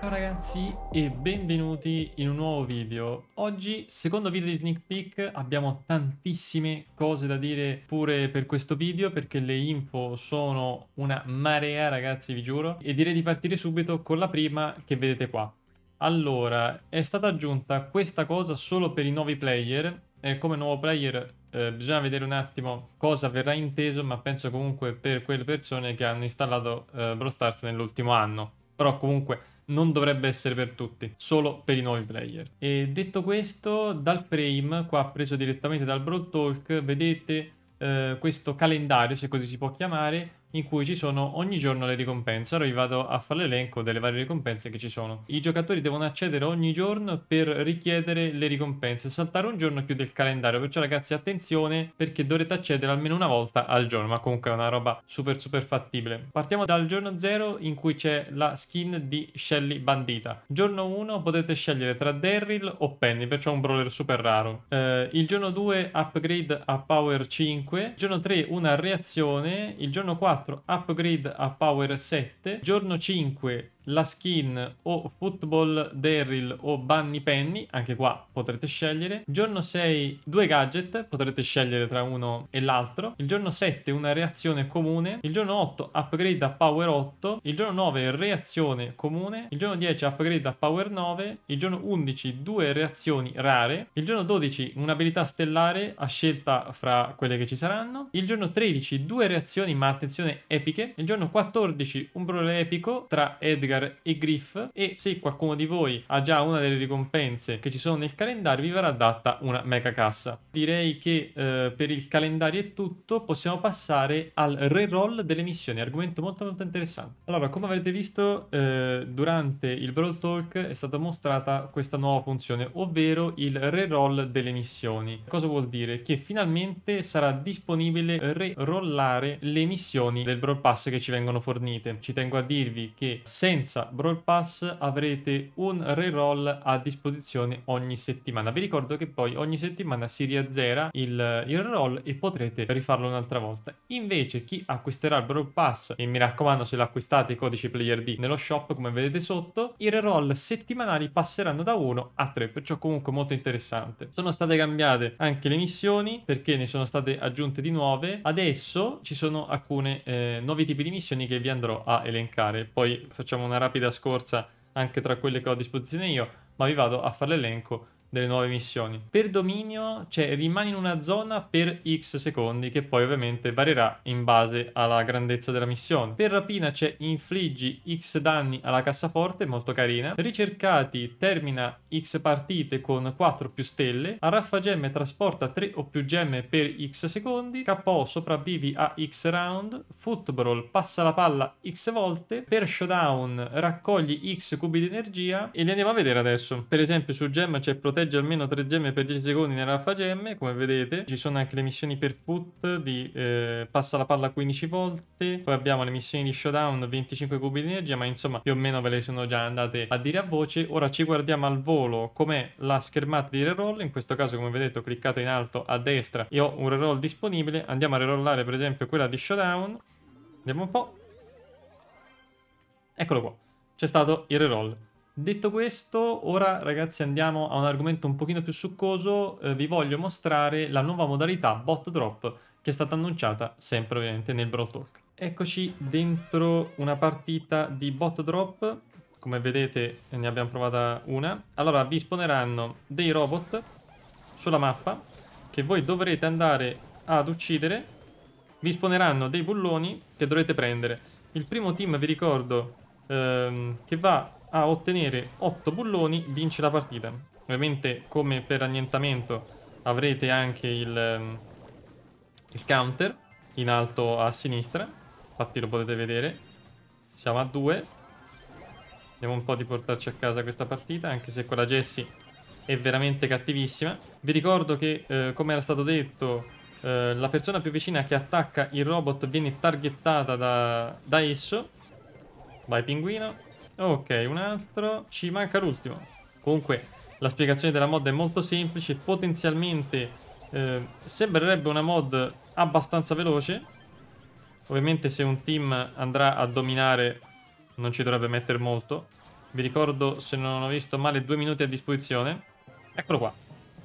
Ciao ragazzi e benvenuti in un nuovo video. Oggi, secondo video di Sneak Peek, abbiamo tantissime cose da dire pure per questo video perché le info sono una marea ragazzi, vi giuro. E direi di partire subito con la prima che vedete qua. Allora, è stata aggiunta questa cosa solo per i nuovi player. Eh, come nuovo player eh, bisogna vedere un attimo cosa verrà inteso, ma penso comunque per quelle persone che hanno installato eh, Brawl Stars nell'ultimo anno. Però comunque non dovrebbe essere per tutti, solo per i nuovi player. E detto questo, dal frame, qua preso direttamente dal Brawl Talk, vedete eh, questo calendario, se così si può chiamare, in cui ci sono ogni giorno le ricompense. Ora vi vado a fare l'elenco delle varie ricompense che ci sono. I giocatori devono accedere ogni giorno per richiedere le ricompense. Saltare un giorno chiude il calendario, perciò ragazzi attenzione perché dovrete accedere almeno una volta al giorno, ma comunque è una roba super super fattibile. Partiamo dal giorno 0 in cui c'è la skin di Shelly Bandita. Giorno 1 potete scegliere tra Daryl o Penny, perciò un brawler super raro. Eh, il giorno 2 upgrade a Power 5, il giorno 3 una reazione, il giorno 4 4 upgrade a power 7, giorno 5 la skin o Football Daryl o Bunny Penny, anche qua potrete scegliere. Giorno 6 due gadget, potrete scegliere tra uno e l'altro. Il giorno 7 una reazione comune, il giorno 8 upgrade a Power 8, il giorno 9 reazione comune, il giorno 10 upgrade a Power 9, il giorno 11 due reazioni rare, il giorno 12 un'abilità stellare a scelta fra quelle che ci saranno, il giorno 13 due reazioni ma attenzione epiche, il giorno 14 un brollo epico tra Edgar Edgar e Griff e se qualcuno di voi ha già una delle ricompense che ci sono nel calendario vi verrà data una mega cassa. Direi che eh, per il calendario è tutto, possiamo passare al reroll delle missioni, argomento molto molto interessante. Allora come avrete visto eh, durante il Brawl Talk è stata mostrata questa nuova funzione, ovvero il reroll delle missioni. Cosa vuol dire? Che finalmente sarà disponibile rerollare le missioni del Brawl Pass che ci vengono fornite. Ci tengo a dirvi che senza senza Brawl Pass avrete un reroll a disposizione ogni settimana. Vi ricordo che poi ogni settimana si riazzera il, il reroll e potrete rifarlo un'altra volta. Invece chi acquisterà il Brawl Pass, e mi raccomando se l'acquistate i codici player D nello shop come vedete sotto, i reroll settimanali passeranno da 1 a 3, perciò comunque molto interessante. Sono state cambiate anche le missioni perché ne sono state aggiunte di nuove. Adesso ci sono alcuni eh, nuovi tipi di missioni che vi andrò a elencare. Poi facciamo una una rapida scorsa anche tra quelle che ho a disposizione io, ma vi vado a fare l'elenco delle nuove missioni. Per dominio, cioè rimani in una zona per x secondi che poi ovviamente varierà in base alla grandezza della missione. Per rapina c'è cioè, infliggi x danni alla cassaforte, molto carina. Ricercati termina x partite con 4 più stelle. A raffa gemme, trasporta 3 o più gemme per x secondi. KO sopravvivi a x round. Football passa la palla x volte. Per showdown raccogli x cubi di energia e li andiamo a vedere adesso. Per esempio su gem c'è protezione punteggia almeno 3 gemme per 10 secondi nell'alfa gemme, come vedete. Ci sono anche le missioni per foot di eh, passa la palla 15 volte. Poi abbiamo le missioni di showdown 25 cubi di energia, ma insomma più o meno ve le sono già andate a dire a voce. Ora ci guardiamo al volo com'è la schermata di reroll. In questo caso, come vedete, ho cliccato in alto a destra e ho un reroll disponibile. Andiamo a rerollare per esempio quella di showdown. Vediamo un po'. Eccolo qua. C'è stato il reroll. Detto questo, ora ragazzi andiamo a un argomento un pochino più succoso, eh, vi voglio mostrare la nuova modalità bot drop che è stata annunciata sempre ovviamente nel Brawl Talk. Eccoci dentro una partita di bot drop, come vedete ne abbiamo provata una. Allora vi spawneranno dei robot sulla mappa che voi dovrete andare ad uccidere, vi spawneranno dei bulloni che dovrete prendere. Il primo team vi ricordo ehm, che va a ottenere 8 bulloni vince la partita. Ovviamente come per annientamento avrete anche il, ehm, il counter in alto a sinistra, infatti lo potete vedere. Siamo a 2. Vediamo un po' di portarci a casa questa partita, anche se quella Jessie è veramente cattivissima. Vi ricordo che, eh, come era stato detto, eh, la persona più vicina che attacca il robot viene targettata da, da esso. Vai pinguino, Ok, un altro. Ci manca l'ultimo. Comunque, la spiegazione della mod è molto semplice. Potenzialmente eh, sembrerebbe una mod abbastanza veloce. Ovviamente se un team andrà a dominare non ci dovrebbe mettere molto. Vi ricordo, se non ho visto male, due minuti a disposizione. Eccolo qua.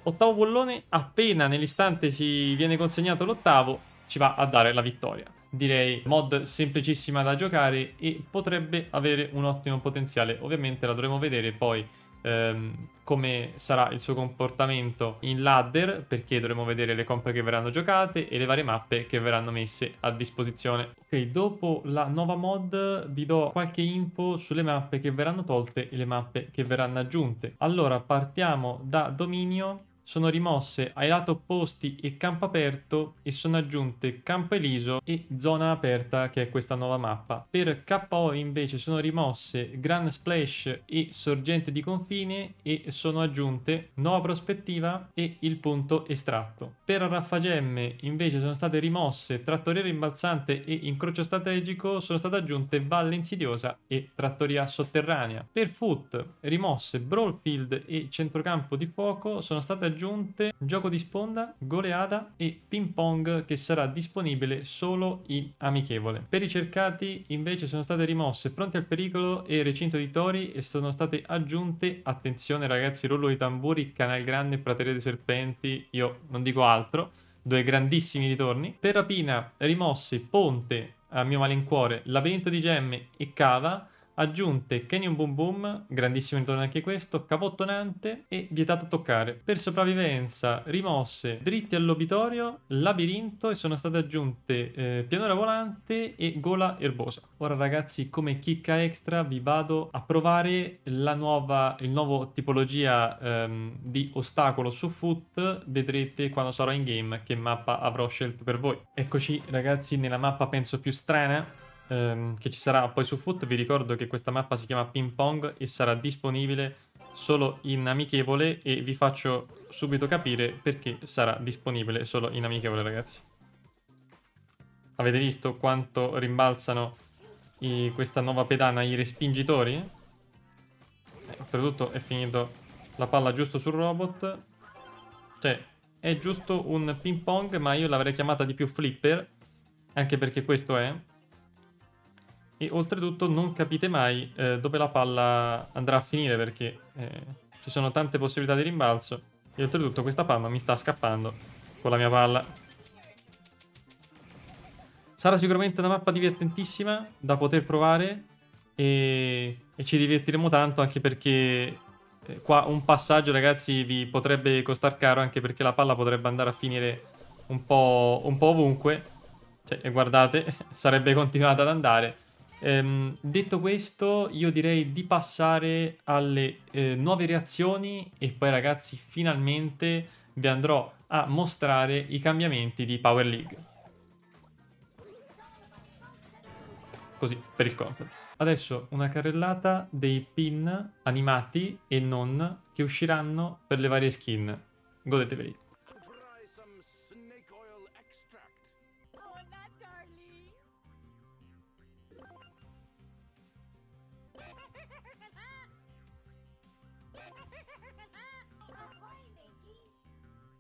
Ottavo bullone, appena nell'istante si viene consegnato l'ottavo, ci va a dare la vittoria direi mod semplicissima da giocare e potrebbe avere un ottimo potenziale. Ovviamente la dovremo vedere poi ehm, come sarà il suo comportamento in ladder perché dovremo vedere le comp che verranno giocate e le varie mappe che verranno messe a disposizione. Ok, dopo la nuova mod vi do qualche info sulle mappe che verranno tolte e le mappe che verranno aggiunte. Allora partiamo da Dominio sono rimosse ai lati opposti e campo aperto e sono aggiunte campo eliso e zona aperta che è questa nuova mappa. Per KO invece sono rimosse Grand Splash e sorgente di confine e sono aggiunte nuova prospettiva e il punto estratto. Per Raffagemme invece sono state rimosse trattoria rimbalzante e incrocio strategico, sono state aggiunte valle insidiosa e trattoria sotterranea. Per Foot rimosse Brawlfield e centrocampo di fuoco, sono state aggiunte aggiunte gioco di sponda, goleada e ping pong che sarà disponibile solo in amichevole. Per i cercati invece sono state rimosse pronti al pericolo e recinto di tori e sono state aggiunte, attenzione ragazzi, rullo di tamburi, canal grande, prateria dei serpenti, io non dico altro, due grandissimi ritorni. Per rapina rimosse ponte, a mio malincuore, labirinto di gemme e cava Aggiunte Canyon Boom Boom, grandissimo ritorno anche questo, capottonante e vietato a toccare. Per sopravvivenza rimosse dritti all'obitorio, labirinto e sono state aggiunte eh, pianura volante e gola erbosa. Ora ragazzi come chicca extra vi vado a provare la nuova, il nuovo tipologia ehm, di ostacolo su foot, vedrete quando sarò in game che mappa avrò scelto per voi. Eccoci ragazzi nella mappa penso più strana ehm, che ci sarà poi su Foot, vi ricordo che questa mappa si chiama Ping Pong e sarà disponibile solo in amichevole e vi faccio subito capire perché sarà disponibile solo in amichevole ragazzi. Avete visto quanto rimbalzano i, questa nuova pedana i respingitori? Eh, oltretutto è finito la palla giusto sul robot. Cioè, è giusto un ping pong, ma io l'avrei chiamata di più flipper, anche perché questo è. E oltretutto non capite mai eh, dove la palla andrà a finire perché eh, ci sono tante possibilità di rimbalzo. E oltretutto questa palma mi sta scappando con la mia palla. Sarà sicuramente una mappa divertentissima da poter provare e, e ci divertiremo tanto anche perché eh, qua un passaggio ragazzi vi potrebbe costare caro anche perché la palla potrebbe andare a finire un po', un po ovunque. Cioè, guardate, sarebbe continuata ad andare Ehm, detto questo, io direi di passare alle eh, nuove reazioni e poi ragazzi finalmente vi andrò a mostrare i cambiamenti di Power League. Così, per il completo. Adesso una carrellata dei pin animati e non che usciranno per le varie skin. Godeteveli.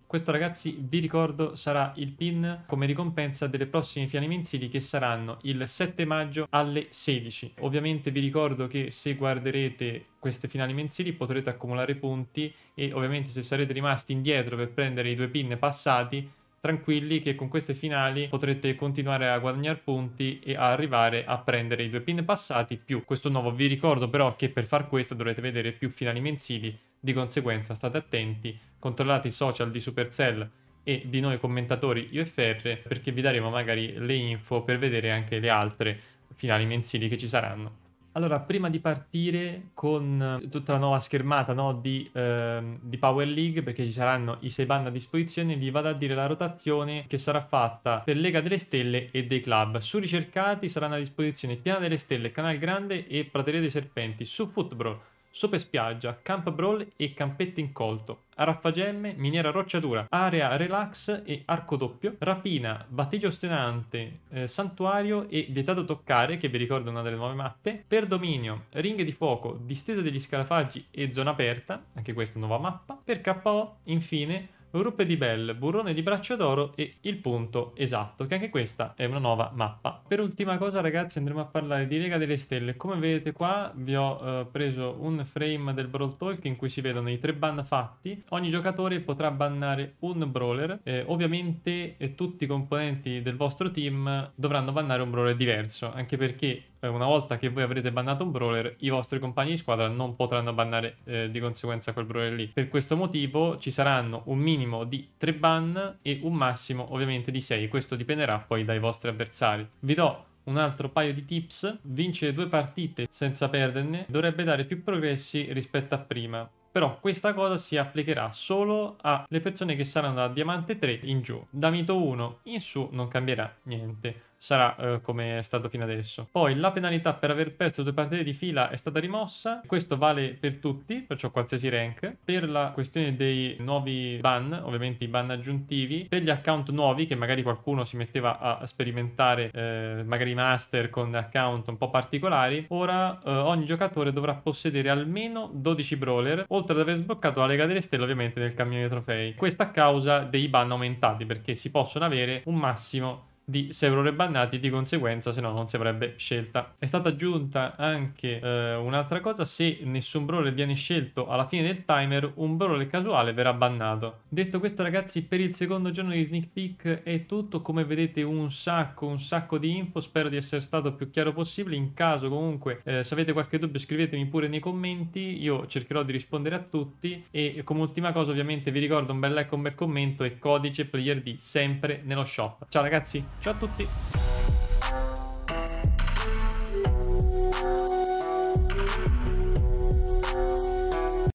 Questo ragazzi vi ricordo sarà il pin come ricompensa delle prossime fiamme mensili che saranno il 7 maggio alle 16. Ovviamente vi ricordo che se guarderete queste finali mensili potrete accumulare punti e ovviamente se sarete rimasti indietro per prendere i due pin passati tranquilli che con queste finali potrete continuare a guadagnare punti e a arrivare a prendere i due pin passati più questo nuovo. Vi ricordo però che per far questo dovrete vedere più finali mensili, di conseguenza state attenti, controllate i social di Supercell e di noi commentatori UFR perché vi daremo magari le info per vedere anche le altre finali mensili che ci saranno. Allora, prima di partire con eh, tutta la nuova schermata no, di, ehm, di, Power League, perché ci saranno i 6 band a disposizione, vi vado a dire la rotazione che sarà fatta per Lega delle Stelle e dei club. Su ricercati saranno a disposizione Piana delle Stelle, Canal Grande e Prateria dei Serpenti. Su Football Sopra spiaggia, camp brawl e campetto incolto, araffagemme, miniera rocciatura, area relax e arco doppio, rapina, batteggio ostinante, eh, santuario e vietato toccare, che vi ricordo una delle nuove mappe, per dominio, ringhe di fuoco, distesa degli scarafaggi e zona aperta, anche questa nuova mappa, per KO, infine, Ruppe di Bell, burrone di braccio d'oro e il punto esatto, che anche questa è una nuova mappa. Per ultima cosa ragazzi andremo a parlare di Lega delle Stelle, come vedete qua vi ho eh, preso un frame del Brawl Talk in cui si vedono i tre ban fatti, ogni giocatore potrà bannare un brawler, eh, ovviamente eh, tutti i componenti del vostro team dovranno bannare un brawler diverso, anche perché eh, una volta che voi avrete bannato un brawler, i vostri compagni di squadra non potranno bannare eh, di conseguenza quel brawler lì. Per questo motivo ci saranno un minimo di 3 ban e un massimo ovviamente di 6. Questo dipenderà poi dai vostri avversari. Vi do un altro paio di tips. Vincere due partite senza perderne dovrebbe dare più progressi rispetto a prima però questa cosa si applicherà solo alle persone che saranno da diamante 3 in giù da mito 1 in su non cambierà niente sarà eh, come è stato fino adesso. Poi la penalità per aver perso due partite di fila è stata rimossa, questo vale per tutti, perciò qualsiasi rank. Per la questione dei nuovi ban, ovviamente i ban aggiuntivi, per gli account nuovi che magari qualcuno si metteva a sperimentare, eh, magari master con account un po' particolari, ora eh, ogni giocatore dovrà possedere almeno 12 brawler, oltre ad aver sbloccato la Lega delle Stelle ovviamente nel cammino dei trofei. Questo a causa dei ban aumentati perché si possono avere un massimo di Severore Bannati, di conseguenza se no non si avrebbe scelta. È stata aggiunta anche eh, un'altra cosa, se nessun brawler viene scelto alla fine del timer, un brawler casuale verrà bannato. Detto questo ragazzi, per il secondo giorno di sneak peek è tutto, come vedete un sacco, un sacco di info, spero di essere stato più chiaro possibile, in caso comunque eh, se avete qualche dubbio scrivetemi pure nei commenti, io cercherò di rispondere a tutti e come ultima cosa ovviamente vi ricordo un bel like, un bel commento e codice player di sempre nello shop. Ciao ragazzi! Ciao a tutti!